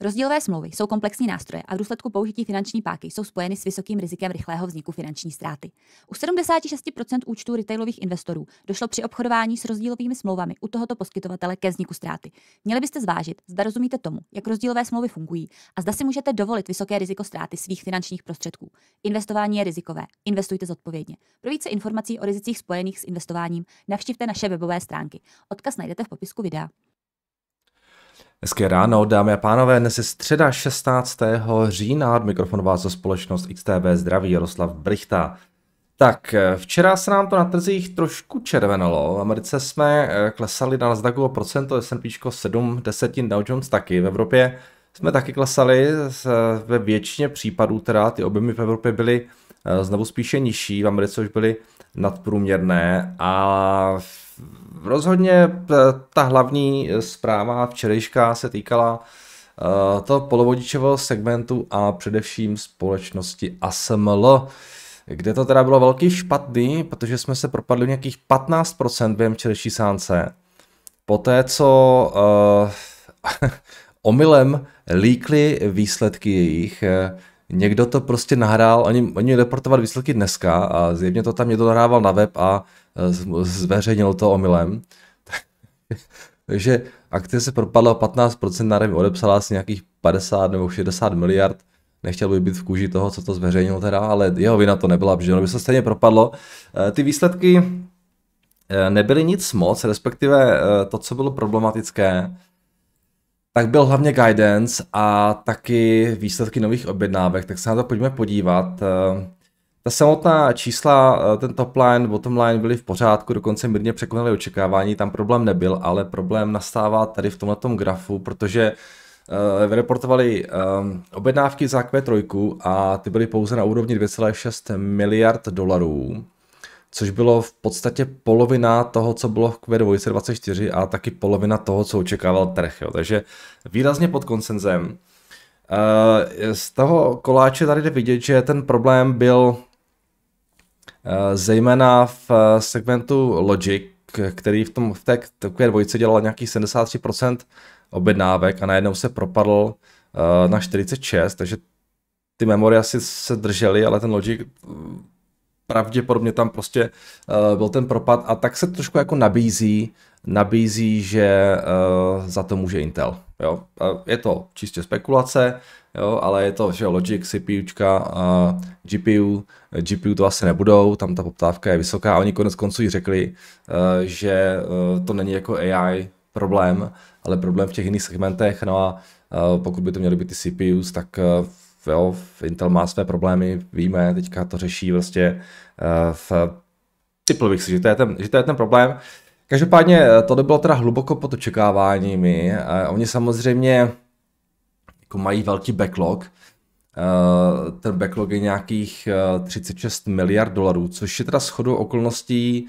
Rozdílové smlouvy jsou komplexní nástroje a v důsledku použití finanční páky jsou spojeny s vysokým rizikem rychlého vzniku finanční ztráty. U 76% účtů retailových investorů došlo při obchodování s rozdílovými smlouvami u tohoto poskytovatele ke vzniku ztráty. Měli byste zvážit, zda rozumíte tomu, jak rozdílové smlouvy fungují a zda si můžete dovolit vysoké riziko ztráty svých finančních prostředků. Investování je rizikové. Investujte zodpovědně. Pro více informací o rizicích spojených s investováním navštivte naše webové stránky. Odkaz najdete v popisku videa. Hezké ráno, dámy a pánové, dnes je středa 16. října, od za společnost XTV Zdraví Jaroslav Brichta. Tak, eh, včera se nám to na trzích trošku červenalo, v Americe jsme eh, klesali na Nasdaqu o procento, S&P 7 desetin, Dow Jones taky, v Evropě jsme taky klesali, eh, ve většině případů teda ty objemy v Evropě byly znovu spíše nižší, v Americe už byly nadprůměrné a rozhodně eh, ta hlavní eh, zpráva včerejška se týkala eh, toho polovodičového segmentu a především společnosti ASML, kde to teda bylo velký špatný, protože jsme se propadli nějakých 15% během včerejší sánce. Poté, co uh, omylem líkly výsledky jejich, uh, někdo to prostě nahrál, oni, oni reportovali výsledky dneska a zjevně to tam někdo nahrával na web a e, zveřejnil to omylem. Takže akce se propadla o 15%, na odepsala asi nějakých 50 nebo 60 miliard. Nechtěl by být v kůži toho, co to zveřejnil teda, ale jeho vina to nebyla, protože ono by se stejně propadlo. E, ty výsledky e, nebyly nic moc, respektive to, co bylo problematické, tak byl hlavně guidance a taky výsledky nových objednávek, tak se na to pojďme podívat. Eh, ta samotná čísla, eh, ten top line, bottom line byly v pořádku, dokonce mírně překonaly očekávání, tam problém nebyl, ale problém nastává tady v tomto grafu, protože vyreportovali eh, objednávky za Q3 a ty byly pouze na úrovni 2,6 miliard dolarů což bylo v podstatě polovina toho, co bylo v Q2 24 a taky polovina toho, co očekával trh. Jo. Takže výrazně pod konsenzem. Eh, z toho koláče tady jde vidět, že ten problém byl eh, zejména v eh, segmentu Logic, který v, tom, v té Q2 dělal nějaký 73% objednávek a najednou se propadl na 46, takže ty memory asi se držely, ale ten Logic pravděpodobně tam prostě uh, byl ten propad a tak se trošku jako nabízí, nabízí, že uh, za to může Intel. Jo? Uh, je to čistě spekulace, jo? ale je to, že Logic, CPU, uh, GPU, GPU to asi nebudou, tam ta poptávka je vysoká a oni konec konců ji řekli, uh, že uh, to není jako AI problém, ale problém v těch jiných segmentech, no a uh, pokud by to měly být ty CPUs, tak uh, jo, Intel má své problémy, víme, teďka to řeší vlastně v Typl bych si, že to, je ten, že to je ten problém. Každopádně eh, to bylo teda hluboko pod očekáváními. Eh, oni samozřejmě jako mají velký backlog. Ten backlog je nějakých 36 miliard dolarů, což je teda shodou okolností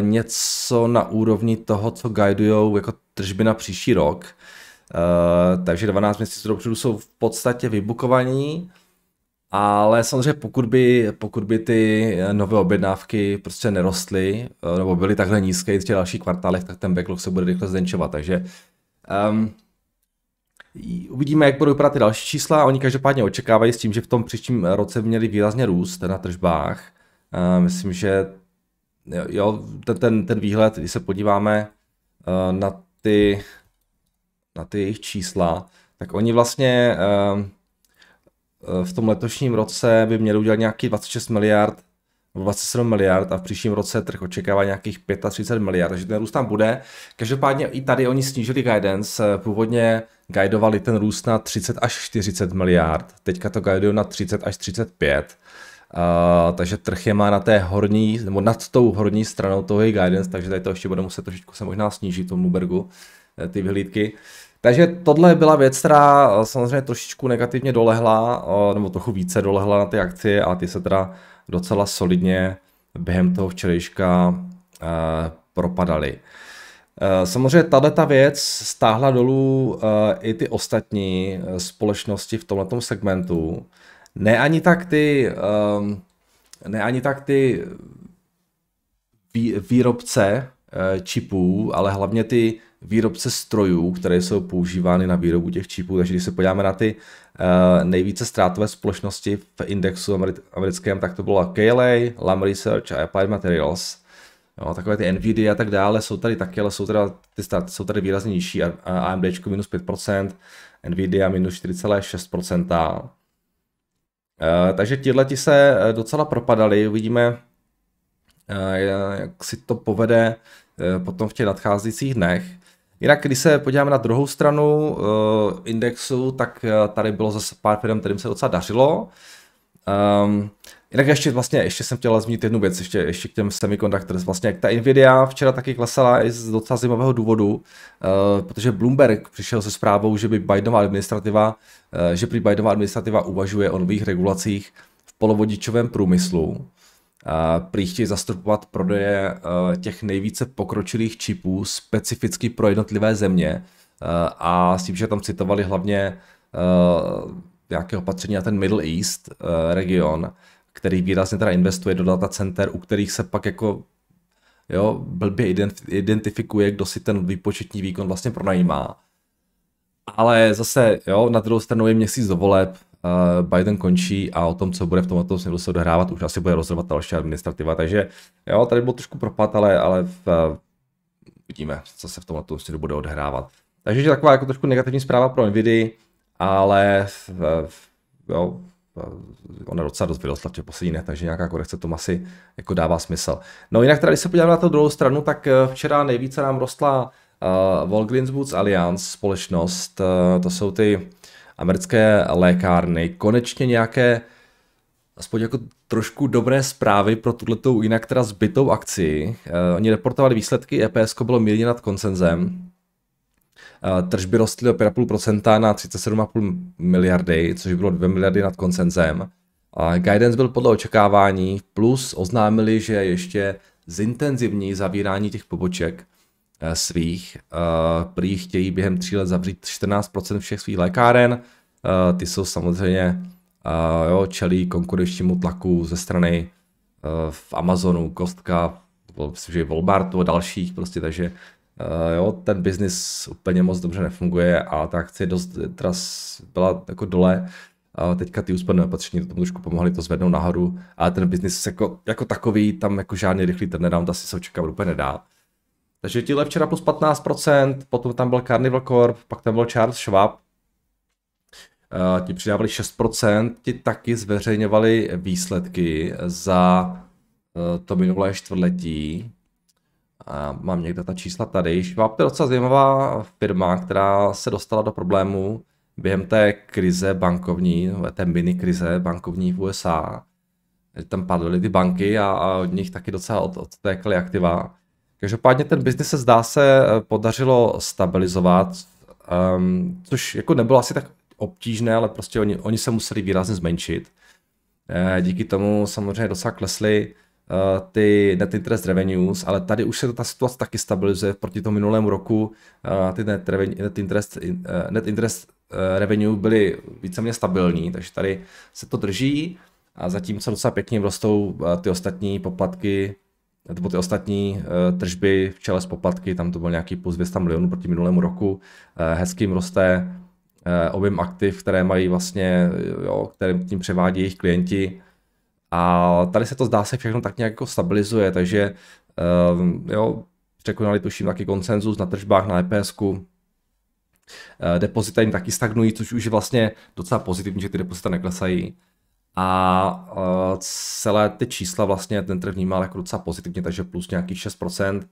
něco na úrovni toho, co guidujou jako tržby na příští rok. Eh, takže 12 měsíců dopředu jsou v podstatě vybukovaní, ale samozřejmě pokud by, pokud by ty eh, nové objednávky prostě nerostly, uh, nebo byly takhle nízké i v těch dalších kvartálech, tak ten backlog se bude rychle zdenčovat, takže um, Uvidíme, jak budou vypadat ty další čísla. Oni každopádně očekávají s tím, že v tom příštím roce měli výrazně růst na tržbách. Uh, myslím, že jo, ten, ten, ten výhled, když se podíváme uh, na ty na ty jejich čísla, tak oni vlastně ehm, eh, v tom letošním roce by měli udělat nějaký 26 miliard 27 miliard a v příštím roce trh očekává nějakých 35 miliard, takže ten růst tam bude. Každopádně i tady oni snížili guidance, eh, původně guidovali ten růst na 30 až 40 miliard, teďka to guidují na 30 až 35. Uh, eh, takže trh je má na té horní, nebo nad tou horní stranou toho je guidance, takže tady to ještě bude muset trošičku se možná snížit tomu Bergu, ty vyhlídky. Uh, takže tohle byla věc, která eh, samozřejmě trošičku negativně dolehla, eh, nebo trochu více dolehla na ty akcie a ty se teda docela solidně během toho včerejška eh, propadaly. Samozřejmě tahle ta věc stáhla dolů i ty ostatní společnosti v tomto segmentu. Ne ani tak ty, ehm, ne ani tak ty výrobce čipů, ale hlavně ty výrobce strojů, které jsou používány na výrobu těch čipů. Takže když se podíváme na ty eh, nejvíce ztrátové společnosti v indexu americkém, tak to bylo KLA, Lam Research a Applied Materials. Jo, takové ty Nvidia a tak dále jsou tady taky, ale jsou, teda, ty stát, jsou tady výrazně nižší. AMD minus 5%, Nvidia minus 4,6%. E, eh, takže tihle ti se eh, docela propadali. Uvidíme, jak si to povede potom v těch nadcházejících dnech. Jinak, když se podíváme na druhou stranu uh, indexu, tak uh, tady bylo zase pár firm, kterým se docela dařilo. Um, jinak ještě vlastně, ještě jsem chtěl zmínit jednu věc, ještě, ještě k těm semiconductors. Vlastně jak ta Nvidia včera taky klesala i z docela zajímavého důvodu, uh, protože Bloomberg přišel se zprávou, že by Bidenova administrativa, uh, že prý Bidenova administrativa uvažuje o nových regulacích v polovodičovém průmyslu. Prý chtějí zastupovat prodeje eh, těch nejvíce pokročilých čipů specificky pro jednotlivé země eh, a s tím, že tam citovali hlavně eh, nějaké opatření na ten Middle East region, který výrazně teda investuje do data center, u kterých se pak jako jo, blbě identifikuje, kdo si ten výpočetní výkon vlastně pronajímá. Ale zase, jo, na druhou stranu je měsíc do voleb, Eh, Biden končí a o tom, co bude v tomto směru se odehrávat, už asi bude rozhodovat další administrativa. Takže jo, tady byl trošku propad, ale, ale v, eh, vidíme, co se v tomto směru bude odehrávat. Takže je taková jako trošku negativní zpráva pro NVIDII, ale v, jo, eh, ona docela dost vyrostla v těch posledních dnech, takže nějaká korekce tomu asi jako dává smysl. No jinak tady, když se podíváme na tu druhou stranu, tak včera nejvíce nám rostla uh, Walgreens Boots Alliance společnost, uh, to jsou ty americké lékárny konečně nějaké aspoň jako trošku dobré zprávy pro tuto jinak teda zbytou akci. Uh, oni reportovali výsledky, EPS bylo mírně nad konsenzem. Uh, tržby rostly o 5,5% na 37,5 miliardy, což bylo 2 miliardy nad konsenzem. Uh, guidance byl podle očekávání, plus oznámili, že ještě zintenzivní zavírání těch poboček. Eh, svých. Eh, prý chtějí během tří let zavřít 14% všech svých lékáren. Eh, ty jsou samozřejmě jo, čelí konkurenčnímu tlaku ze strany v Amazonu, Kostka, myslím, že Volmartu a dalších prostě, takže jo, ten biznis úplně moc dobře nefunguje a ta akce dost tras byla jako dole. A teďka ty úsporné opatření tomu trošku pomohly to zvednout nahoru, ale ten biznis jako, jako takový, tam jako žádný rychlý turnaround asi se očekávat úplně nedá. Takže Tile včera plus 15%, potom tam byl Carnival Corp, pak tam byl Charles Schwab, Uh, ti přidávali 6%, ti taky zveřejňovali výsledky za uh, to minulé čtvrtletí. A uh, mám někde ta čísla tady. Schwab to je docela zajímavá firma, která se dostala do problému během té krize bankovní, té mini krize bankovní v USA. Tam padly ty banky a, a od nich taky docela od, odtékly aktiva. Každopádně ten biznis se zdá se eh, podařilo stabilizovat, um, což jako nebylo asi tak obtížné, ale prostě oni, oni se museli výrazně zmenšit. E, díky tomu samozřejmě docela klesly uh, ty net interest revenues, ale tady už se ta situace taky stabilizuje proti tomu minulému roku. Uh, ty net, revenue, net interest, uh, net interest revenue byly víceméně stabilní, takže tady se to drží a zatímco docela pěkně rostou ty ostatní poplatky, nebo ty ostatní eh, tržby v čele z poplatky, tam to bylo nějaký plus 200 milionů proti minulému roku. Eh, Hezkým roste eh, objem aktiv, které mají vlastně, jo, které tím převádí jejich klienti. A tady se to zdá se všechno tak nějak jako stabilizuje, takže ehm, jo, překonali tuším taky konsenzus na tržbách na EPSku, depozita jim taky stagnují, což už je vlastně docela pozitivní, že ty depozita neklesají a eh, celé ty čísla vlastně ten trh vnímal jako docela pozitivně, takže plus nějakých eh, 6%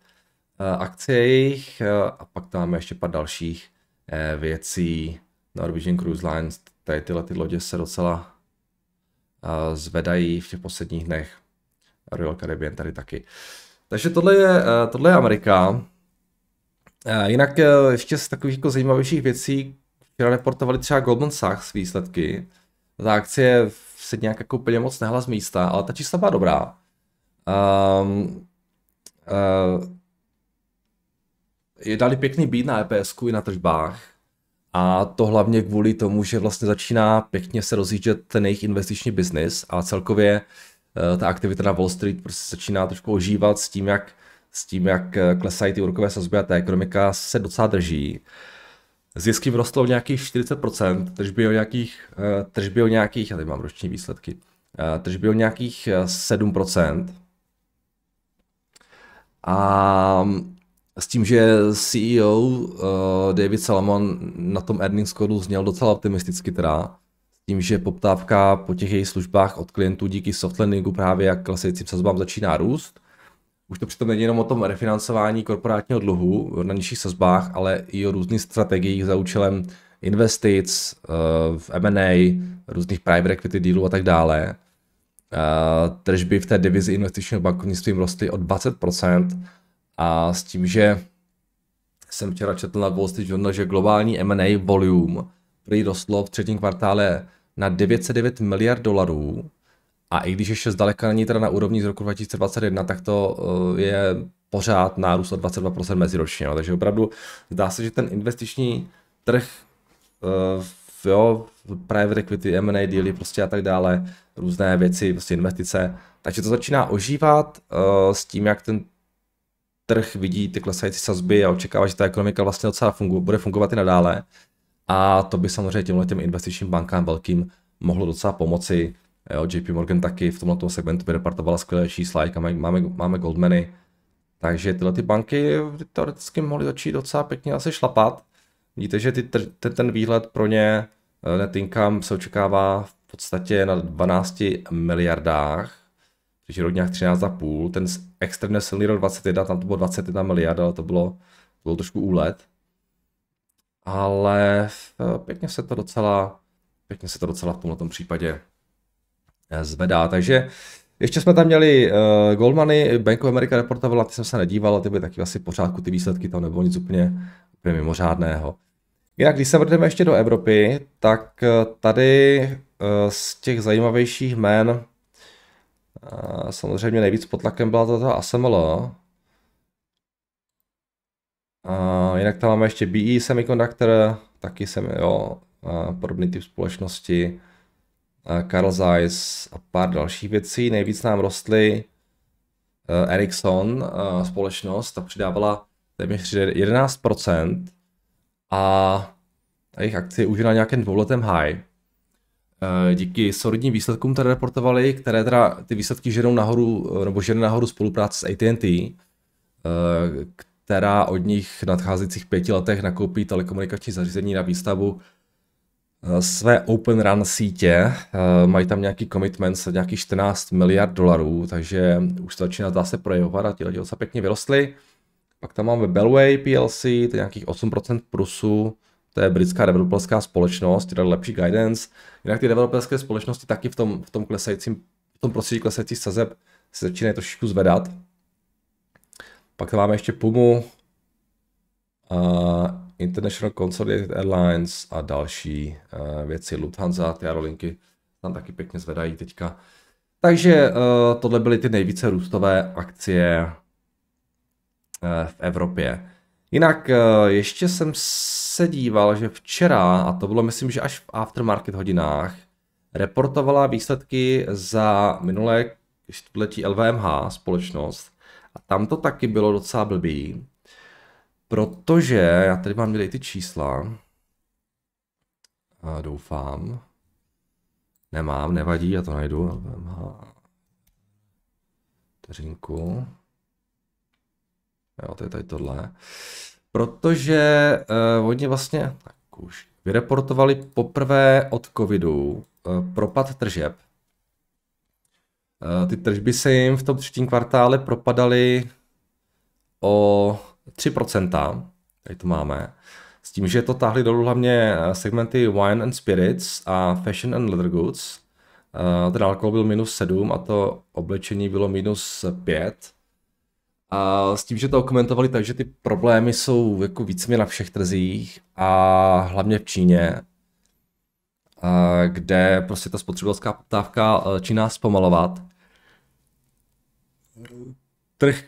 akcích eh, a pak tam máme ještě pár dalších věcí. Norwegian Cruise Lines, tady tyhle ty lodě se docela zvedají v těch posledních dnech. Royal Caribbean tady taky. Takže tohle je, tohle je Amerika. Jinak ještě z takových jako zajímavějších věcí, které reportovali třeba Goldman Sachs výsledky, ta akcie se nějak jako úplně moc nehla z místa, ale ta čísla byla dobrá. Um, uh, je dali pěkný být na eps i na tržbách. A to hlavně kvůli tomu, že vlastně začíná pěkně se rozjíždět ten jejich investiční biznis a celkově uh, ta aktivita na Wall Street prostě začíná trošku ožívat s tím, jak, s tím, jak eh, klesají ty úrokové sazby a ta ekonomika se docela drží. Uh, Zisky vrostlo o nějakých 40%, hmm. tržby o nějakých, eh, tržby o nějakých, já tady mám roční výsledky, eh, tržby o nějakých 7%. Eh, A s tím, že CEO uh, David Salomon na tom earnings callu zněl docela optimisticky teda, s tím, že poptávka po těch jejich službách od klientů díky soft lendingu právě jak klasickým sazbám začíná růst už to přitom není jenom o tom refinancování korporátního dluhu na nižších sazbách, ale i o různých strategiích za účelem investic, eh, v M&A, různých private equity dealů a tak dále. Eh, tržby v té divizi investičního bankovnictví rostly o 20% a s tím, že jsem včera četl na Wall Street Journal, že globální M&A volume prý rostlo v třetím kvartále na 909 miliard dolarů, a i když ještě zdaleka není teda na úrovni z roku 2021, tak to eh, je pořád nárůst o 22% meziročně. No. Takže opravdu zdá se, že ten investiční trh, eh, jo, private equity, M&A díly, prostě a tak dále, různé věci, prostě investice, takže to začíná ožívat eh, s tím, jak ten trh vidí ty klesající sazby a očekává, že ta ekonomika vlastně docela fungu, bude fungovat i nadále. A to by samozřejmě těmhle těm investičním bankám velkým mohlo docela pomoci Jo, JP Morgan taky v tomto segmentu departovala skvělé čísla, máme, máme, máme Goldmany, takže tyhle ty banky teoreticky mohly začít docela pěkně asi šlapat. Vidíte, že ty, ten, ten výhled pro ně eh, net income se očekává v podstatě na 12 miliardách, Takže rok nějak 13,5. Ten extrémně silný rok 21, tam to bylo 21 miliard, ale to bylo, bylo trošku úlet. Ale eh, pěkně se to docela, pěkně se to docela v tomto případě Eh, zvedá. Takže ještě jsme tam měli uh, Goldmany, Bank of America reportovala, ty jsem se nedíval, ale ty byly taky asi pořádku, ty výsledky tam nebylo nic úplně, úplně mimořádného. Jinak, když se vrhneme ještě do Evropy, tak eh, tady uh, z těch zajímavějších jmén uh, samozřejmě nejvíc pod tlakem byla tato ASML. Uh, jinak tam máme ještě BE Semiconductor, taky jsem, jo, uh, podobný typ společnosti. Carl Zeiss a pár dalších věcí. Nejvíc nám rostly eh, Ericsson eh, společnost, ta přidávala téměř 11% a jejich akcie už je na nějakém dvouletém high. Eh, díky solidním výsledkům které reportovali, které teda ty výsledky ženou nahoru, nebo žene nahoru spolupráce s AT&T, která od nich v nadcházejících pěti letech nakoupí telekomunikační zařízení na výstavu Eh, své Open Run sítě, eh, mají tam nějaký commitment, nějakých 14 miliard dolarů, takže už to začíná zdá se projevovat a ti lidi se pěkně vyrostli. Pak tam máme Bellway PLC, to je nějakých 8% plusu, to je britská developerská společnost, která lepší guidance. Jinak ty developerské společnosti taky v tom, v tom klesajícím, v tom prostředí klesajících sazeb se začínají trošičku zvedat. Pak tam máme ještě Pumu, eh, International Consolidated Airlines a další eh, věci. Lufthansa, ty aerolinky tam taky pěkně zvedají teďka. Takže eh, tohle byly ty nejvíce růstové akcie eh, v Evropě. Jinak ještě jsem se díval, že včera, a to bylo myslím, že až v aftermarket hodinách, reportovala výsledky za minulé čtvrtletí LVMH společnost. A tam to taky bylo docela blbý. Protože, já tady mám i ty čísla, a doufám, nemám, nevadí, já to najdu, LVMH, vteřinku, jo, to je tady tohle, protože uh, oni vlastně, tak už, vyreportovali poprvé od covidu uh, propad tržeb, eh, ty tržby se jim v tom třetím kvartále propadaly o 3%, tady to máme, s tím, že to táhli dolů hlavně eh, segmenty Wine and Spirits a Fashion and Leather Goods. Eh, ten alkohol byl minus 7 a to oblečení bylo minus 5. A s tím, že to komentovali tak, že ty problémy jsou jako víceméně na všech trzích a hlavně v Číně, kde prostě ta spotřebitelská poptávka eh, činá zpomalovat. Trh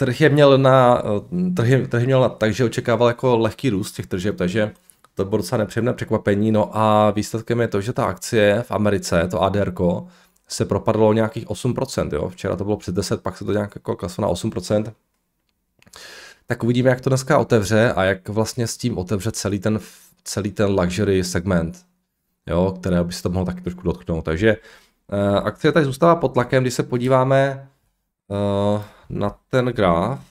trh je měl, na, eh, trh je, trh je měl na, takže očekával jako lehký růst těch tržeb, takže to bylo docela nepříjemné překvapení. No a výsledkem je to, že ta akcie v Americe, to ADR, se propadlo o nějakých 8%. Jo? Včera to bylo přes 10, pak se to nějak jako kleslo na 8%. Tak uvidíme, jak to dneska otevře a jak vlastně s tím otevře celý ten, celý ten luxury segment, jo? které by se to mohlo taky trošku dotknout. Takže uh, akcie tady zůstává pod tlakem, když se podíváme uh, na ten graf,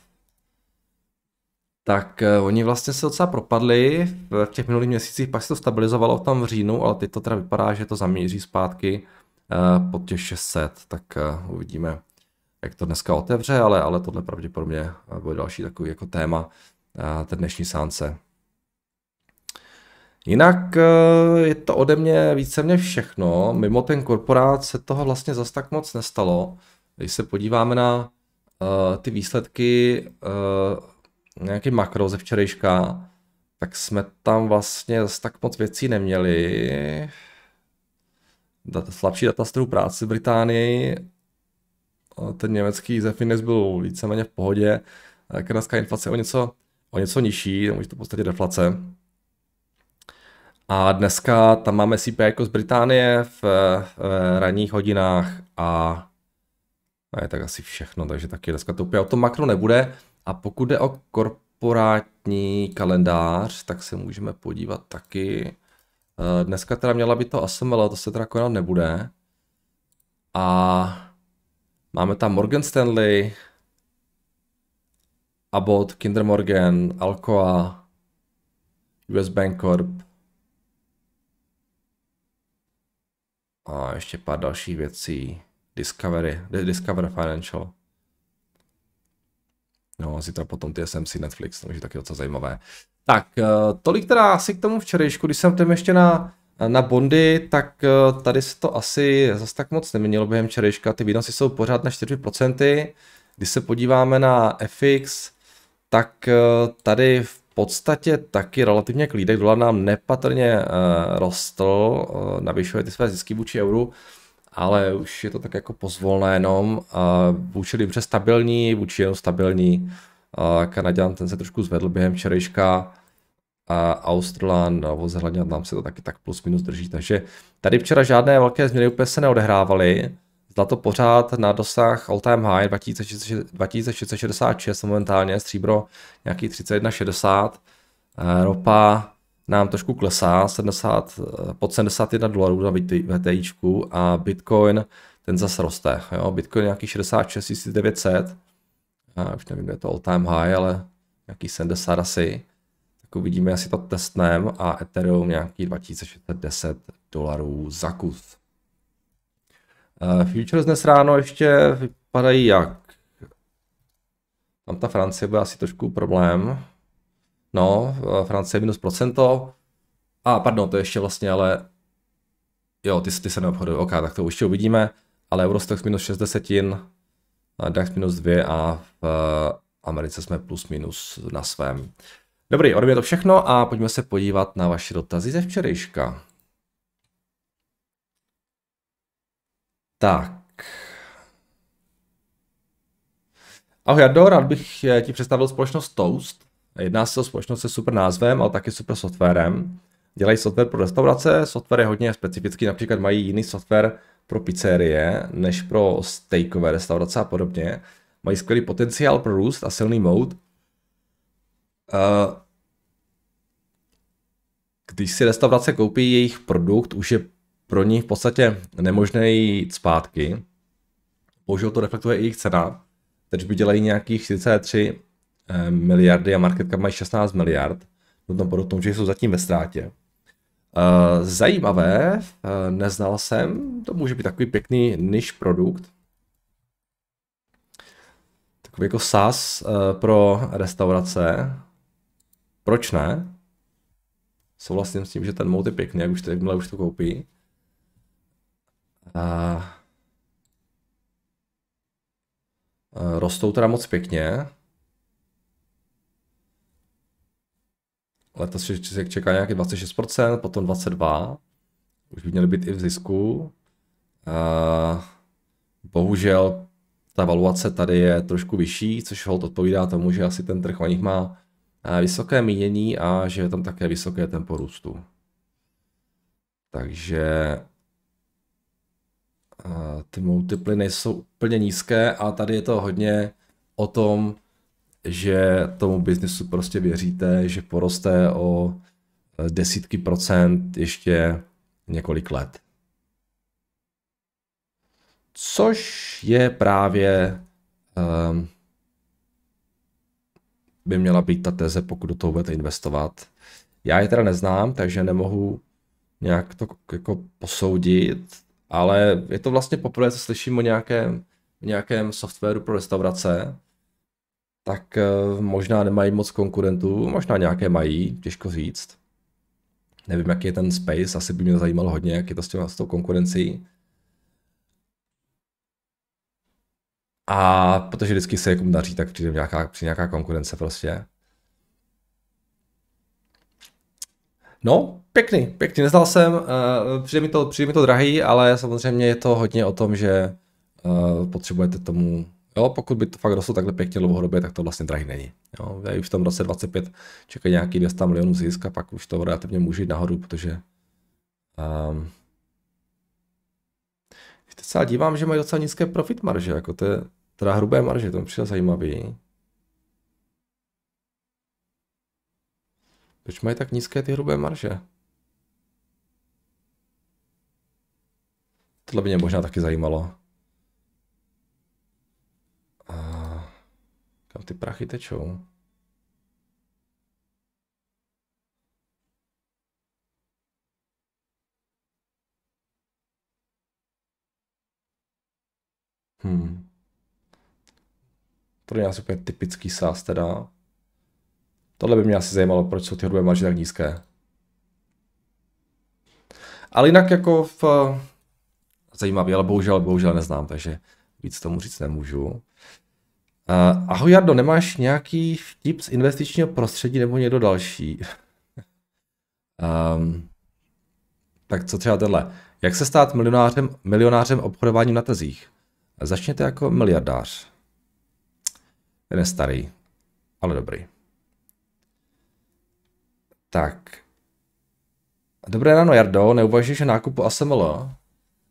tak eh, oni vlastně se docela propadli v těch minulých měsících, pak se to stabilizovalo tam v říjnu, ale teď to teda vypadá, že to zamíří zpátky eh, pod těch 600, tak eh, uvidíme, jak to dneska otevře, ale, ale tohle pravděpodobně bude další takový jako téma té dnešní sánce. Jinak je to ode mě víceméně všechno. Mimo ten korporát se toho vlastně zas tak moc nestalo. Když se podíváme na uh, ty výsledky uh, nějaký makro ze včerejška, tak jsme tam vlastně zase tak moc věcí neměli. Data, slabší data z práce v Británii, eh, ten německý Zefinex byl víceméně v pohodě, kanadská inflace o něco, o něco nižší, už to v podstatě deflace. A dneska tam máme CPI jako z Británie v, v ranních hodinách a a je tak asi všechno, takže taky dneska to úplně o tom makro nebude. A pokud jde o korporátní kalendář, tak se můžeme podívat taky. Eh, dneska teda měla být to ASML, to se teda konat nebude. A máme tam Morgan Stanley, Abbott, Kinder Morgan, Alcoa, US Bank Corp. A ještě pár dalších věcí. Discovery, mm. Discover Financial. No, zítra potom ty SMC Netflix, to může taky docela zajímavé. Tak, eh, tolik teda asi k tomu včerejšku, když jsem tam ještě na, na bondy, tak eh, tady se to asi zase tak moc neměnilo během včerejška, ty výnosy jsou pořád na 4%, když se podíváme na FX, tak eh, tady v podstatě taky relativně klídek, dolar nám nepatrně rostl, navyšuje ty své zisky vůči euru, ale už je to tak jako pozvolné jenom. Vůči Limře stabilní, vůči jenom stabilní. Kanaděn ten se trošku zvedl během včerejška. A Australan, zhledně nám se to taky tak plus minus drží. Takže tady včera žádné velké změny úplně se neodehrávaly. Zlato pořád na dosah all time high 2666 momentálně, stříbro nějaký 31,60, ropa nám trošku klesá 70, eh, pod 71 dolarů za VTI a Bitcoin ten zase roste. Jo? Bitcoin nějaký 66 900, já už nevím, kde je to all time high, ale nějaký 70 asi. Tak uvidíme, jestli to testnem a Ethereum nějaký 2610 dolarů za kus. Eh, futures dnes ráno ještě vypadají jak? Tam ta Francie byla asi trošku problém. No, eh, Francie minus procento. A ah, pardon, to ještě vlastně, ale jo, ty, ty se neobchodují, ok, tak to ještě uvidíme, ale Eurostox minus 6 desetin, DAX minus 2 a v eh, Americe jsme plus minus na svém. Dobrý, ode mě to všechno a pojďme se podívat na vaše dotazy ze včerejška. Tak. Ahoj, Jado, rád bych eh, ti představil společnost Toast. Jedná se o společnost se super názvem, ale taky super softwarem. Dělají software pro restaurace, software je hodně specifický, například mají jiný software pro pizzerie, než pro steakové restaurace a podobně. Mají skvělý potenciál pro růst a silný mode. Eh, když si restaurace koupí jejich produkt, už je pro ní v podstatě nemožné jít zpátky. Bohužel to reflektuje i jejich cena, takže by dělají nějakých 43 Eh, miliardy a market cap mají 16 miliard. podle tom, že jsou zatím ve ztrátě. Eh, zajímavé, eh, neznal jsem, to může být takový pěkný niž produkt. Takový jako SAS pro restaurace. Proč ne? Souhlasím s tím, že ten mod je pěkný, jak už, jakmile už to koupí. A... Rostou teda moc pěkně. letos čeká nějaký 26%, potom 22%, už by měly být i v zisku. A bohužel ta valuace tady je trošku vyšší, což hold odpovídá tomu, že asi ten trh o nich má vysoké mínění a že je tam také vysoké tempo růstu. Takže ty multiply nejsou úplně nízké a tady je to hodně o tom, že tomu biznesu prostě věříte, že poroste o eh, desítky procent ještě několik let. Což je právě um, by měla být ta teze, pokud do toho budete investovat. Já je teda neznám, takže nemohu nějak to jako posoudit, ale je to vlastně poprvé, co slyším o nějakém, nějakém softwaru pro restaurace, tak eh, možná nemají moc konkurentů, možná nějaké mají, těžko říct. Nevím, jaký je ten space, asi by mě zajímalo hodně, jak je to s, těma, s tou konkurencí. A protože vždycky se jako daří, tak přijde nějaká, přijde nějaká konkurence prostě. No, pěkný, pěkný, neznal jsem, eh, přijde, mi to, přijde mi to drahý, ale samozřejmě je to hodně o tom, že eh, potřebujete tomu Jo, pokud by to fakt rostlo takhle pěkně dlouhodobě, tak to vlastně drahý není. Jo, já už v tom roce 25 čekají nějaký 200 milionů zisk a pak už to relativně může jít nahoru, protože um, ehm, teď se dívám, že mají docela nízké profit marže, jako to je teda hrubé marže, to mi přijde zajímavý. Proč mají tak nízké ty hrubé marže? Tohle by mě možná taky zajímalo. Tam ty prachy tečou. Hmm. je asi úplně typický sás teda. Tohle by mě asi zajímalo, proč jsou ty hrubé marže tak nízké. Ale jinak jako v... Zajímavý, ale bohužel, bohužel neznám, takže víc tomu říct nemůžu. Uh, ahoj Jardo, nemáš nějaký vtip z investičního prostředí nebo někdo další? um, tak co třeba tenhle? Jak se stát milionářem, milionářem obchodováním na tezích? Začněte jako miliardář. Ten je starý, ale dobrý. Tak. Dobré ráno, Jardo. Neuvažuješ že nákupu ASML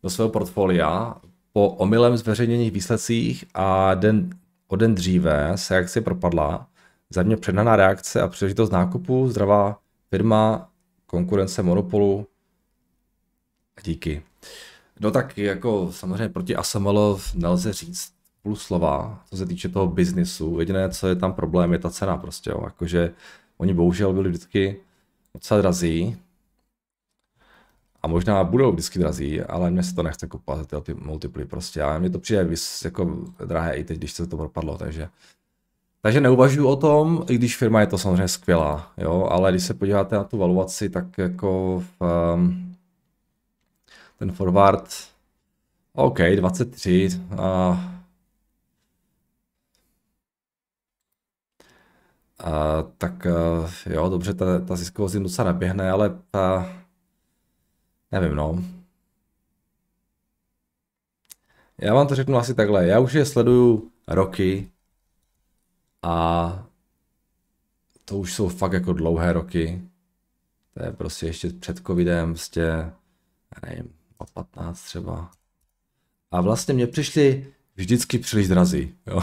do svého portfolia po omylem zveřejnění výsledcích a den O den dříve se akce propadla, za mě přednaná reakce a příležitost nákupu, zdravá firma, konkurence monopolu. Díky. No tak jako samozřejmě proti ASML nelze říct půl slova, co se týče toho biznisu. Jediné, co je tam problém, je ta cena prostě. Jo. Jakože oni bohužel byli vždycky docela drazí, a možná budou vždycky drazí, ale mě se to nechce kupovat, ty, ty multiply prostě. A mně to přijde vys, jako drahé i teď, když se to propadlo, takže... Takže neuvažuji o tom, i když firma je to samozřejmě skvělá, jo, ale když se podíváte na tu valuaci, tak jako v, um, ten forward, OK, 23, a, uh, uh, tak uh, jo, dobře, ta, ta ziskovost jim docela naběhne, ale ta, Nevím, no. Já vám to řeknu asi takhle. Já už je sleduju roky a to už jsou fakt jako dlouhé roky. To je prostě ještě před covidem, prostě, nevím, o 15 třeba. A vlastně mě přišli vždycky příliš drazí, jo.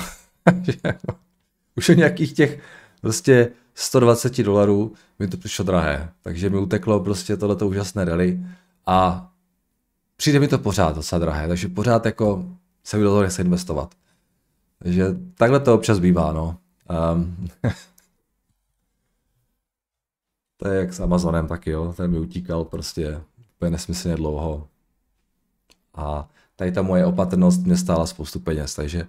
už je nějakých těch prostě 120 dolarů mi to přišlo drahé, takže mi uteklo prostě tohleto úžasné rally. A přijde mi to pořád docela drahé, takže pořád jako se mi do toho nechce investovat. Takže takhle to občas bývá, no. Um, to je jak s Amazonem taky, jo. Ten mi utíkal prostě úplně nesmyslně dlouho. A tady ta moje opatrnost mě stála spoustu peněz, takže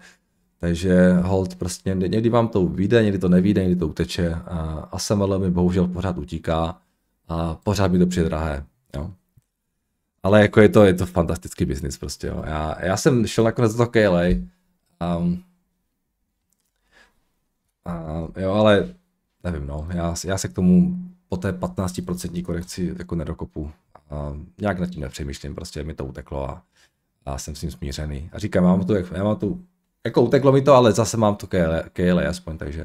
takže hold prostě někdy vám to vyjde, někdy to nevíde, někdy to uteče a SML mi bohužel pořád utíká a pořád mi to přijde drahé. Jo ale jako je to, je to fantastický biznis prostě, jo. Já, já jsem šel nakonec do KLA, A, um, a, jo, ale nevím, no, já, já se k tomu po té 15% korekci jako nedokopu. A nějak nad tím nepřemýšlím, prostě mi to uteklo a, a jsem s tím smířený. A říkám, mám tu, já mám tu, jako uteklo mi to, ale zase mám tu KLA aspoň, takže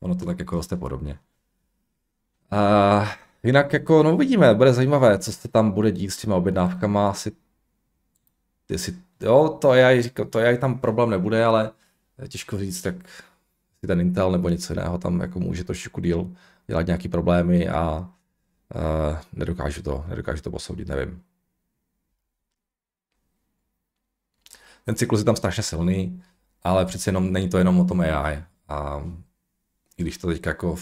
ono to tak jako roste podobně. A, Jinak jako, no uvidíme, bude zajímavé, co se tam bude dít s těma objednávkama, asi, jestli, jo, to AI, říkám, to já tam problém nebude, ale těžko říct, tak si ten Intel nebo něco jiného tam jako může trošku díl dělat nějaký problémy a uh, nedokážu to, nedokážu to posoudit, nevím. Ten cyklus je tam strašně silný, ale přece jenom není to jenom o tom AI. A i když to teď jako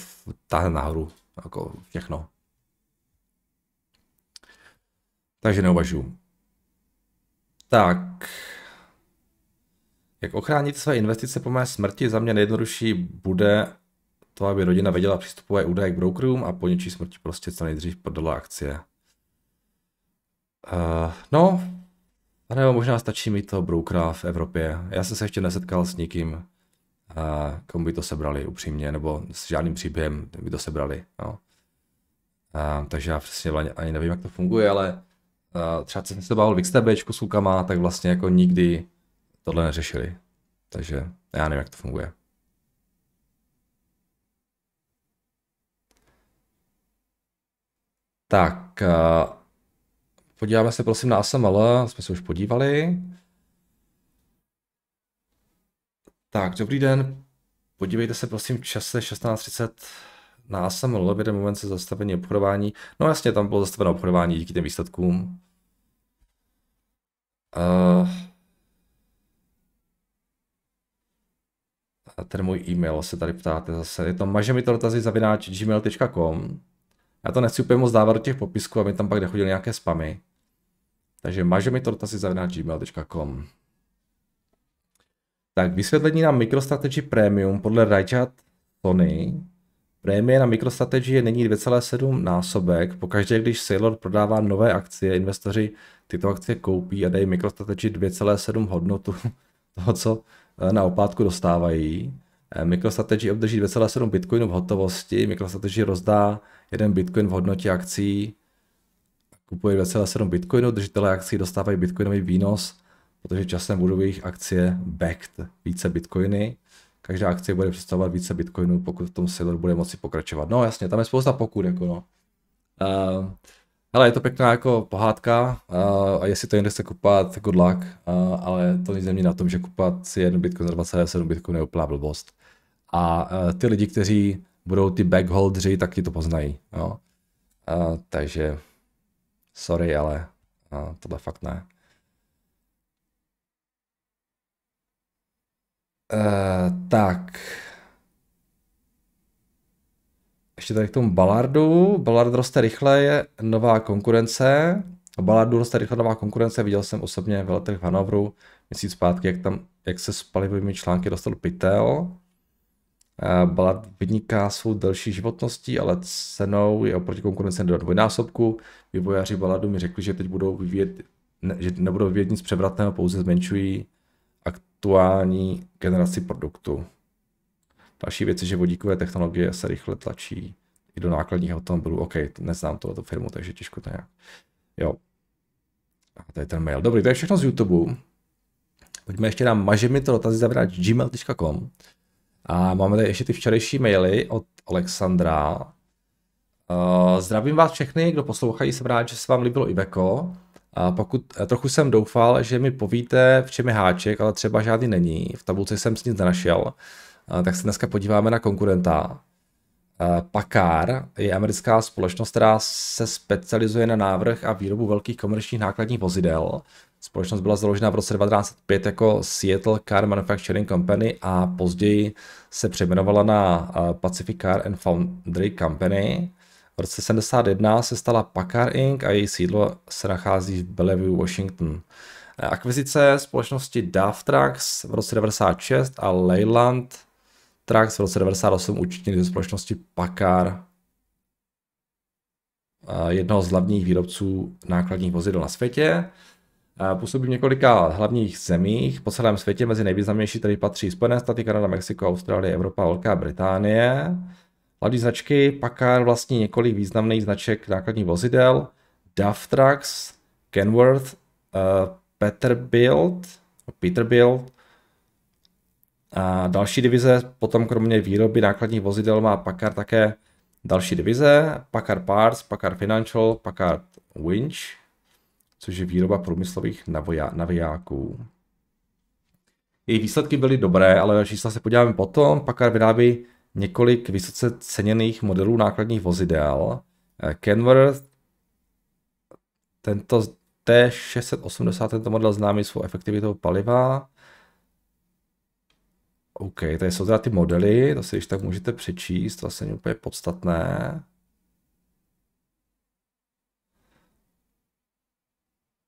táhne nahoru, jako všechno. Takže neuvažuju. Tak. Jak ochránit své investice po mé smrti? Za mě nejjednodušší bude to, aby rodina věděla přístupové údaje k brokerům a po něčí smrti prostě co nejdřív prodala akcie. Uh, no, a nebo možná stačí mi to brokera v Evropě. Já jsem se ještě nesetkal s nikým, uh, komu by to sebrali upřímně, nebo s žádným příběhem by to sebrali. No. Uh, takže já přesně ani nevím, jak to funguje, ale třeba jsem se bavil v XTB s klukama, tak vlastně jako nikdy tohle neřešili. Takže já nevím, jak to funguje. Tak, podíváme se prosím na ASML, jsme se už podívali. Tak, dobrý den, podívejte se prosím v čase 16.30 na SML v jeden moment se zastavení obchodování. No jasně, tam bylo zastaveno obchodování díky těm výsledkům. Uh, a ten můj e-mail se tady ptáte zase. Je to mi to dotazy gmail.com. Já to nechci úplně moc dávat do těch popisků, aby tam pak nechodili nějaké spamy. Takže mi to dotazy gmail.com. Tak vysvětlení na MicroStrategy Premium podle Rajčat Tony Prémie na MicroStrategy je nyní 2,7 násobek. Pokaždé, když Sailor prodává nové akcie, investoři tyto akcie koupí a dají MicroStrategy 2,7 hodnotu toho, co eh, na opátku dostávají. Eh, MicroStrategy obdrží 2,7 bitcoinů v hotovosti, MicroStrategy rozdá jeden bitcoin v hodnotě akcí, kupuje 2,7 bitcoinů, držitelé akcí dostávají bitcoinový výnos, protože časem budou jejich akcie backed více bitcoiny každá akce bude představovat více bitcoinů, pokud v tom Sailor bude moci pokračovat. No jasně, tam je spousta pokud, jako no. Uh, ehm, ale je to pěkná jako pohádka uh, a jestli to jinde chce kupovat, good luck, uh, ale to nic nemění na tom, že kupovat si jednu bitcoin za 27 bitcoin je úplná blbost. A uh, ty lidi, kteří budou ty backholdři, taky to poznají. No, Uh, takže sorry, ale uh, tohle fakt ne. Eh, tak. Ještě tady k tomu Ballardu. Ballard roste rychle, je nová konkurence. Ballardu roste rychle nová konkurence, viděl jsem osobně v letech v Hanovru měsíc zpátky, jak, tam, jak se s palivovými články dostal pitel. Eh, Balad vyniká svou delší životností, ale cenou je oproti konkurenci do dvojnásobku. Vývojáři baladu mi řekli, že teď budou vyvíjet, ne, že nebudou vyvíjet nic převratného, pouze zmenšují aktuální generaci produktu. Další věc je, že vodíkové technologie se rychle tlačí i do nákladních automobilů. OK, neznám tohoto firmu, takže těžko to nějak. Jo. A to je ten mail. Dobrý, to je všechno z YouTube. Pojďme ještě na gmail.com. a máme tady ještě ty včerejší maily od Alexandra. Uh, zdravím vás všechny, kdo poslouchají, jsem rád, že se vám líbilo Iveko. A pokud, eh, trochu jsem doufal, že mi povíte, v čem je háček, ale třeba žádný není. V tabulce jsem s nic nenašel. A tak se dneska podíváme na konkurenta. Pakár je americká společnost, která se specializuje na návrh a výrobu velkých komerčních nákladních vozidel. Společnost byla založena v roce 1905 jako Seattle Car Manufacturing Company a později se přejmenovala na eh, Pacific Car and Foundry Company. V roce 71 se stala Packard Inc. a její sídlo se nachází v Bellevue, Washington. Akvizice společnosti Dove Trucks v roce 96 a Leyland Trucks v roce 98 určitě ze společnosti Pakar jednoho z hlavních výrobců nákladních vozidel na světě. Působí v několika hlavních zemích po celém světě, mezi nejvýznamnější tady patří Spojené státy, Kanada, Mexiko, Austrálie, Evropa, Velká Británie. Hlavní značky Packard vlastní několik významných značek nákladních vozidel, Duff Trucks, Kenworth, uh, Peterbilt, Peterbilt, a další divize, potom kromě výroby nákladních vozidel má Packard také další divize, Packard Parts, Packard Financial, Packard Winch, což je výroba průmyslových navijáků. Její výsledky byly dobré, ale na čísla se podíváme potom. Packard vyrábí několik vysoce ceněných modelů nákladních vozidel. Eh, Kenworth tento T680, tento model známý svou efektivitou paliva. OK, tady jsou teda ty modely, to si již tak můžete přečíst, to asi není úplně podstatné.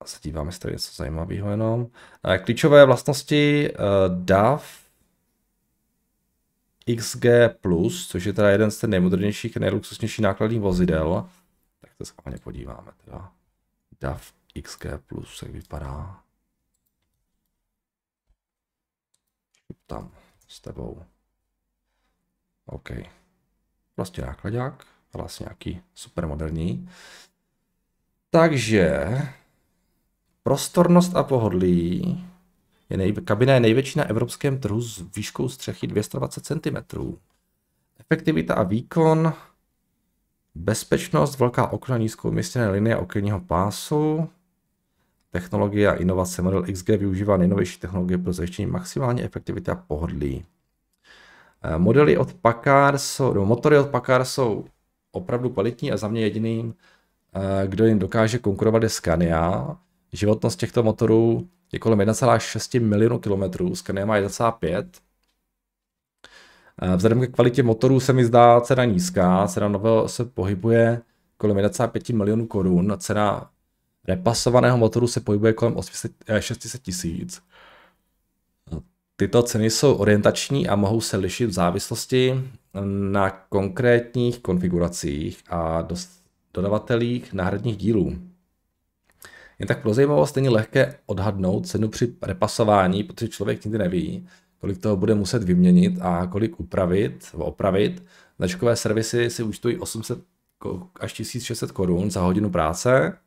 se díváme, jestli tady něco zajímavého jenom. Eh, klíčové vlastnosti eh, DAF. XG+, což je teda jeden z těch nejmodernějších a nejluxusnějších nákladních vozidel. Tak to se na podíváme teda. DAF XG+, jak vypadá. Tam, s tebou. OK. Prostě nákladák, vlastně nějaký super moderní. Takže prostornost a pohodlí je nej, kabina je největší na evropském trhu s výškou střechy 220 cm. Efektivita a výkon, bezpečnost, velká okna, nízkou umístěné linie okenního pásu, technologie a inovace. Model XG využívá nejnovější technologie pro zajištění maximální efektivity a pohodlí. Eh, modely od Pakar jsou, no, motory od Pakar jsou opravdu kvalitní a za mě jediným, eh, kdo jim dokáže konkurovat je Scania. Životnost těchto motorů je kolem 1,6 milionu kilometrů, Scania má 1,5. Eh, vzhledem k kvalitě motorů se mi zdá cena nízká, cena nového se pohybuje kolem 1,5 milionů korun, cena repasovaného motoru se pohybuje kolem 600 eh, tisíc. Tyto ceny jsou orientační a mohou se lišit v závislosti na konkrétních konfiguracích a dodavatelích náhradních dílů. Jen tak pro zajímavost není lehké odhadnout cenu při repasování, protože člověk nikdy neví, kolik toho bude muset vyměnit a kolik upravit, opravit. Značkové servisy si účtují 800 až 1600 korun za hodinu práce.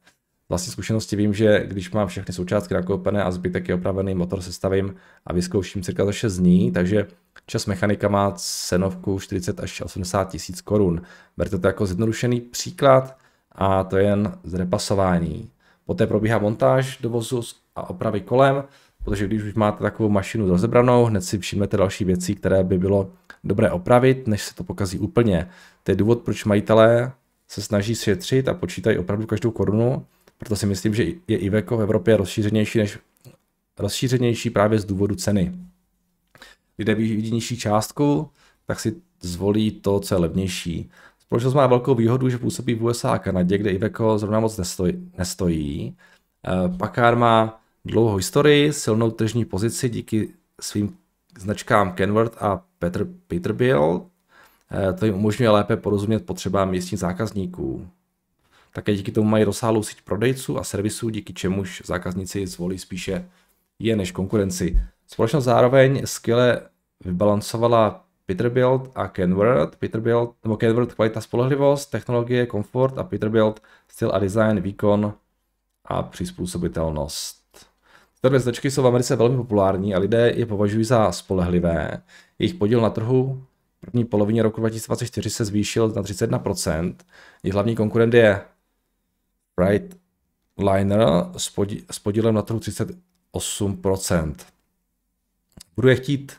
Vlastně zkušenosti vím, že když mám všechny součástky nakoupené a zbytek je opravený, motor sestavím a vyzkouším cirka za 6 dní, takže čas mechanika má cenovku 40 až 80 tisíc korun. Berte to jako zjednodušený příklad a to je jen z repasování. Poté probíhá montáž dovozu a opravy kolem, protože když už máte takovou mašinu rozebranou, hned si všimnete další věci, které by bylo dobré opravit, než se to pokazí úplně. To je důvod, proč majitelé se snaží šetřit a počítají opravdu každou korunu, proto si myslím, že je Iveco v Evropě rozšířenější, než, rozšířenější právě z důvodu ceny. Lidé vidí nižší částku, tak si zvolí to, co je levnější. Společnost má velkou výhodu, že působí v USA a Kanadě, kde Iveco zrovna moc nestojí. nestojí. Eh, Pakár má dlouhou historii, silnou tržní pozici díky svým značkám Kenworth a Peter, Peterbilt. Eh, to jim umožňuje lépe porozumět potřebám místních zákazníků. Také díky tomu mají rozsáhlou síť prodejců a servisů, díky čemuž zákazníci zvolí spíše je než konkurenci. Společnost zároveň skvěle vybalancovala Peterbilt a Kenworth. Peterbilt, nebo Kenworth kvalita, spolehlivost, technologie, komfort a Peterbilt styl a design, výkon a přizpůsobitelnost. Tyto dvě značky jsou v Americe velmi populární a lidé je považují za spolehlivé. Jejich podíl na trhu v první polovině roku 2024 se zvýšil na 31%. Jejich hlavní konkurent je Brightliner s, podí- s podílem na trhu 38%. Budu je chtít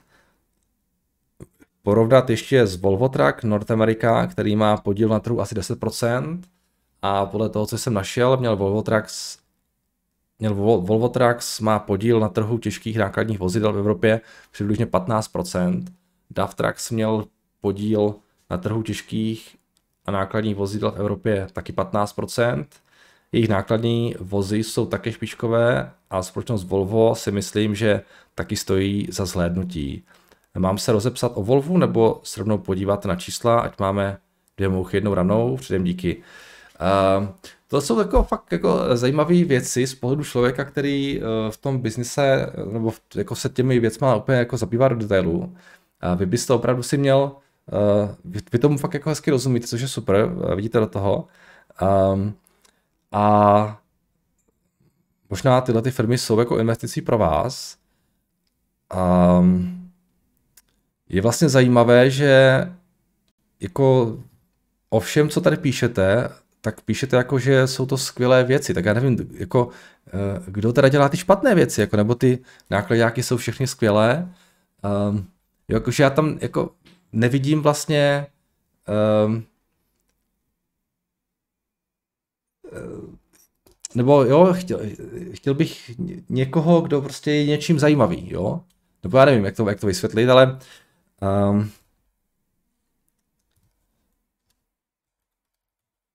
porovnat ještě s Volvo Truck North America, který má podíl na trhu asi 10%. A podle toho, co jsem našel, měl Volvo Trucks měl Volvo Trucks má podíl na trhu těžkých nákladních vozidel v Evropě přibližně 15%. DAF Trucks měl podíl na trhu těžkých a nákladních vozidel v Evropě taky 15%. Jejich nákladní vozy jsou také špičkové a společnost Volvo si myslím, že taky stojí za zhlédnutí. Mám se rozepsat o Volvu nebo se rovnou podívat na čísla, ať máme dvě mouchy jednou ranou? Předem díky. Uh, to jsou jako fakt jako zajímavé věci z pohledu člověka, který uh, v tom biznise nebo v, jako se těmi věcmi úplně jako zabývá do detailu. Uh, vy byste opravdu si měl, uh, vy, vy tomu fakt jako hezky rozumíte, což je super, uh, vidíte do toho. Um, a možná tyhle ty firmy jsou jako investicí pro vás. Um, je vlastně zajímavé, že jako o všem, co tady píšete, tak píšete jako, že jsou to skvělé věci. Tak já nevím, jako, eh, kdo teda dělá ty špatné věci, jako, nebo ty nákladňáky jsou všechny skvělé. Um, jakože já tam jako nevidím vlastně um, nebo jo, chtěl, chtěl bych někoho, kdo prostě je něčím zajímavý, jo? Nebo já nevím, jak to, jak to vysvětlit, ale Um,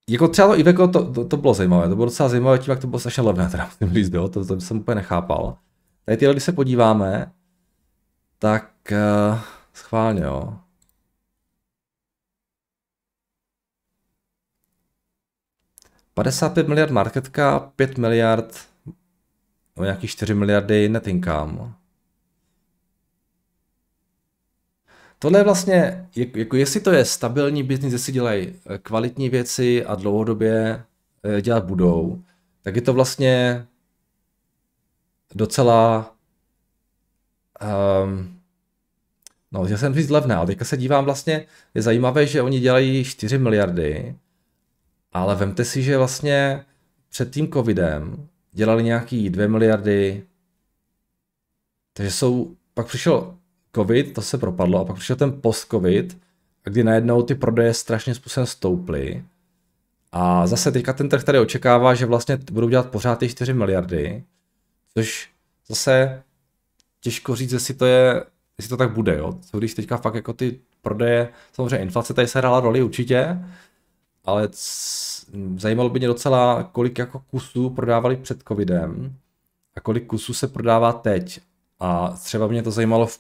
jako třeba to Iveco, to, to, to, bylo zajímavé, to bylo docela zajímavé tím, jak to bylo strašně levné, teda musím říct, jo, to, to jsem úplně nechápal. Tady tyhle, když se podíváme, tak uh, schválně, jo. ...55 miliard marketka, 5 miliard, no nějaký 4 miliardy net income. Tohle je vlastně, jako jestli to je stabilní biznis, jestli dělají eh, kvalitní věci a dlouhodobě eh, dělat budou, tak je to vlastně docela um, No, já jsem říct levné, ale teďka se dívám vlastně, je zajímavé, že oni dělají 4 miliardy, ale vemte si, že vlastně před tím covidem dělali nějaký 2 miliardy, takže jsou, pak přišel covid, to se propadlo a pak přišel ten post-covid, kdy najednou ty prodeje strašně způsobem stouply. A zase teďka ten trh tady očekává, že vlastně budou dělat pořád ty 4 miliardy, což zase těžko říct, jestli to je, jestli to tak bude, jo. Co když teďka fakt jako ty prodeje, samozřejmě inflace tady se hrála roli určitě, ale c- zajímalo by mě docela, kolik jako kusů prodávali před covidem a kolik kusů se prodává teď. A třeba mě to zajímalo v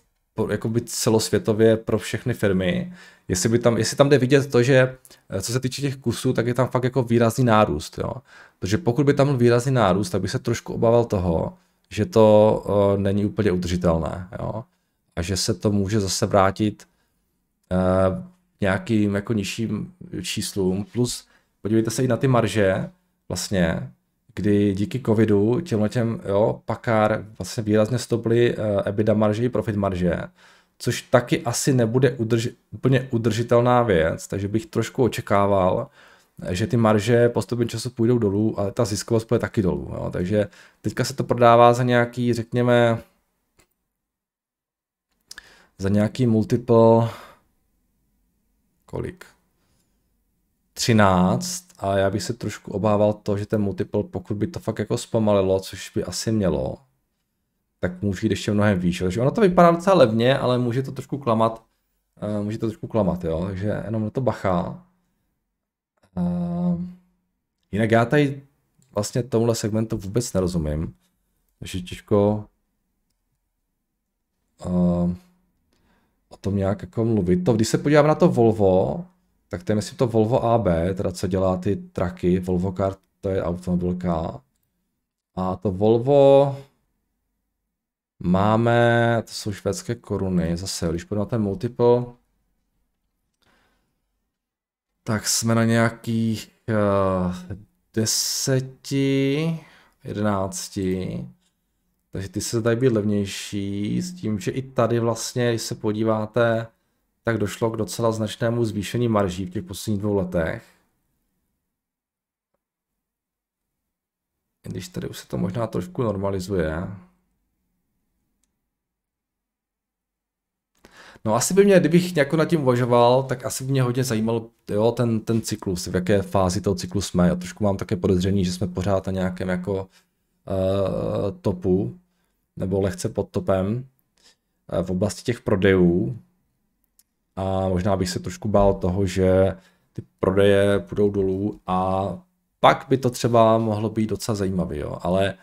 jakoby celosvětově pro všechny firmy. Jestli, by tam, jestli tam jde vidět to, že eh, co se týče těch kusů, tak je tam fakt jako výrazný nárůst. Jo. Protože pokud by tam byl výrazný nárůst, tak bych se trošku obával toho, že to uh, není úplně udržitelné. Jo. A že se to může zase vrátit uh, nějakým jako nižším číslům. Plus podívejte se i na ty marže, vlastně kdy díky covidu těmhle těm, jo, pakár vlastně výrazně stoply uh, eh, EBITDA marže i profit marže, což taky asi nebude udrž, úplně udržitelná věc, takže bych trošku očekával, eh, že ty marže postupně času půjdou dolů, ale ta ziskovost půjde taky dolů. Jo. Takže teďka se to prodává za nějaký, řekněme, za nějaký multiple kolik? 13, a já bych se trošku obával to, že ten multiple, pokud by to fakt jako zpomalilo, což by asi mělo, tak může jít ještě mnohem výš. Takže ono to vypadá docela levně, ale může to trošku klamat, uh, může to trošku klamat, jo, takže jenom na to bacha. Uh, jinak já tady vlastně tomuhle segmentu vůbec nerozumím, takže těžko uh, o tom nějak jako mluvit. To, když se podívám na to Volvo, tak to je myslím to Volvo AB, teda co dělá ty traky, Volvo Car, to je automobilka. A to Volvo máme, to jsou švédské koruny, zase, když půjdu na ten multiple, tak jsme na nějakých uh, deseti, jedenácti, takže ty se tady být levnější s tím, že i tady vlastně, když se podíváte, tak došlo k docela značnému zvýšení marží v těch posledních dvou letech. když tady už se to možná trošku normalizuje. No asi by mě, kdybych nějak nad tím uvažoval, tak asi by mě hodně zajímal jo, ten, ten cyklus, v jaké fázi toho cyklu jsme. Já trošku mám také podezření, že jsme pořád na nějakém jako uh, topu, nebo lehce pod topem uh, v oblasti těch prodejů, a možná bych se trošku bál toho, že ty prodeje půjdou dolů a pak by to třeba mohlo být docela zajímavý. jo. Ale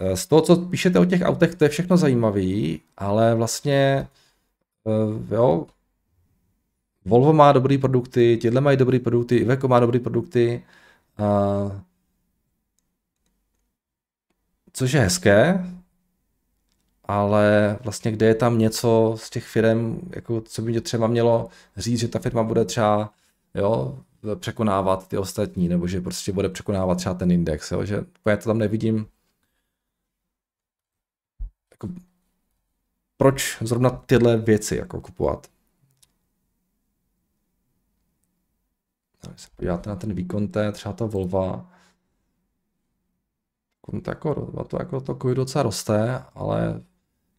eh, z toho, co píšete o těch autech, to je všechno zajímavý. ale vlastně, eh, jo, Volvo má dobrý produkty, těhle mají dobrý produkty, Iveco má dobrý produkty, což je hezké, ale vlastně kde je tam něco z těch firm, jako co by mě třeba mělo říct, že ta firma bude třeba jo, překonávat ty ostatní, nebo že prostě bude překonávat třeba ten index, jo, že jako já to tam nevidím. Jako, proč zrovna tyhle věci jako kupovat? Když se podíváte na ten výkon té, třeba ta Volva, to jako, jako, to jako to docela roste, ale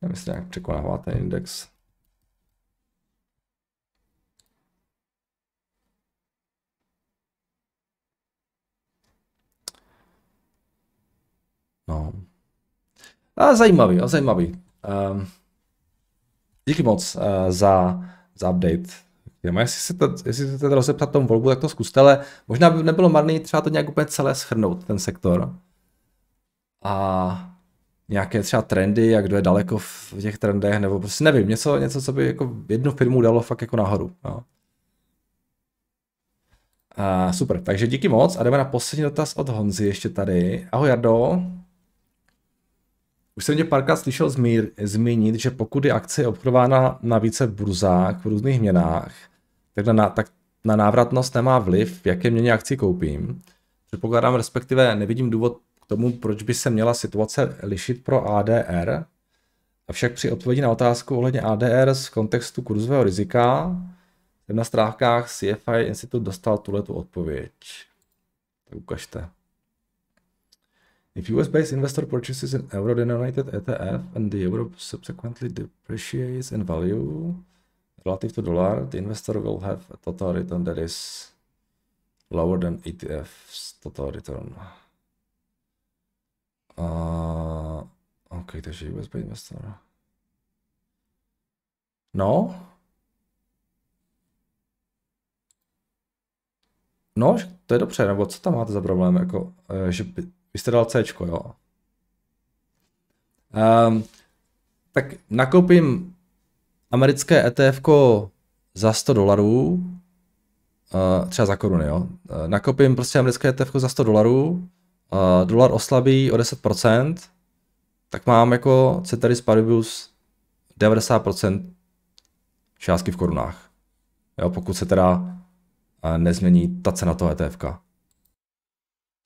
Nevím, jestli nějak překonává ten index. No. A zajímavý, a zajímavý. Um, díky moc uh, za, za update. Jdeme, jestli se to, jestli se to rozeptat tom volbu, tak to zkuste, ale možná by nebylo marný třeba to nějak úplně celé schrnout, ten sektor. A nějaké třeba trendy, jak kdo je daleko v těch trendech, nebo prostě nevím, něco, něco co by jako jednu firmu dalo fakt jako nahoru. No. A super, takže díky moc a jdeme na poslední dotaz od Honzy ještě tady. Ahoj Jardo. Už jsem tě párkrát slyšel zmír, zmínit, že pokud je akce obchodována na více burzách v různých měnách, tak na, tak na návratnost nemá vliv, v jaké měně akci koupím. Předpokládám, respektive nevidím důvod, tomu, proč by se měla situace lišit pro ADR. Avšak při odpovědi na otázku ohledně ADR z kontextu kurzového rizika na stránkách CFI Institut dostal tuhle odpověď. Tak ukažte. If US-based investor purchases an euro-denominated ETF and the euro subsequently depreciates in value relative to dollar, the investor will have a total return that is lower than ETF's total return. Uh, OK, takže USB investor. No. No, to je dobře, nebo co tam máte za problém, jako, eh, že by, vy jste dal C, jo. Um, tak nakoupím americké ETF za 100 dolarů, uh, třeba za koruny, jo. Eh, nakoupím prostě americké ETF za 100 dolarů, uh, dolar oslabí o 10%, tak mám jako ceteris paribus 90% částky v korunách. Jo, pokud se teda uh, nezmění ta cena toho ETF. -ka.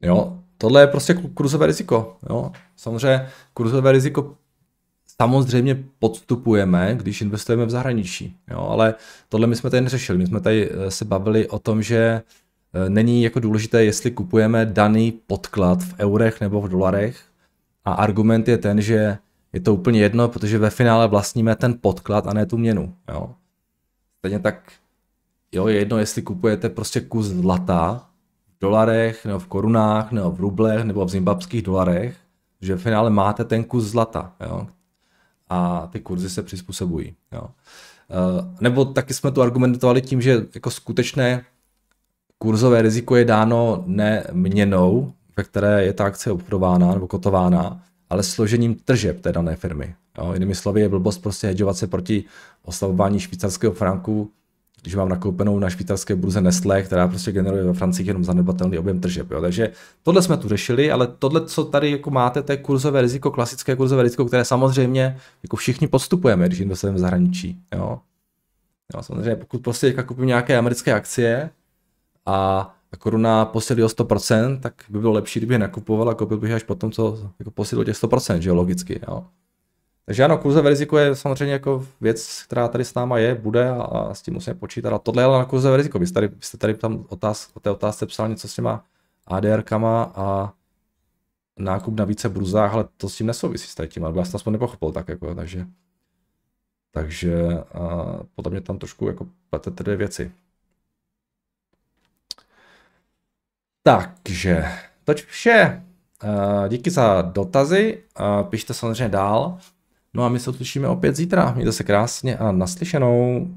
Jo, tohle je prostě kurzové riziko. Jo. Samozřejmě kurzové riziko samozřejmě podstupujeme, když investujeme v zahraničí. Jo, ale tohle my jsme tady neřešili. My jsme tady eh, se bavili o tom, že Eh, není jako důležité, jestli kupujeme daný podklad v eurech nebo v dolarech. A argument je ten, že je to úplně jedno, protože ve finále vlastníme ten podklad a ne tu měnu. Jo. Stejně tak jo, je jedno, jestli kupujete prostě kus zlata v dolarech, nebo v korunách, nebo v rublech, nebo v zimbabských dolarech, že v finále máte ten kus zlata. Jo. A ty kurzy se přizpůsobují. Jo. Eh, nebo taky jsme tu argumentovali tím, že jako skutečné Kurzové riziko je dáno ne měnou, ve které je ta akce obchodována nebo kotována, ale složením tržeb té dané firmy. Jo, jinými slovy je blbost prostě hedžovat se proti oslabování švýcarského franku, když mám nakoupenou na švýcarské burze Nestlé, která prostě generuje ve Francii jenom zanedbatelný objem tržeb. Jo. Takže tohle jsme tu řešili, ale tohle, co tady jako máte, to je kurzové riziko, klasické kurzové riziko, které samozřejmě jako všichni podstupujeme, když investujeme v zahraničí. Jo. Jo, samozřejmě, pokud prostě koupím jako nějaké americké akcie, a koruna jako posílí o 100%, tak by bylo lepší, kdyby je nakupoval a koupil bych až potom, co jako posílil těch 100%, že jo, logicky, jo. Takže ano, kurzové riziko je samozřejmě jako věc, která tady s náma je, bude a, a s tím musíme počítat. A tohle je ale na kurzové riziko. Vy jste tady, vy jste tady tam otáz, o té otázce psal něco s těma ADRkama a nákup na více bruzách, ale to s tím nesouvisí s tím, ale já jsem aspoň nepochopil tak jako, takže. Takže a, podle mě tam trošku jako pletete dvě věci. Takže, toť vše. Eh, díky za dotazy, eh, pište samozřejmě dál. No a my se uslyšíme opět zítra. Mějte se krásně a naslyšenou.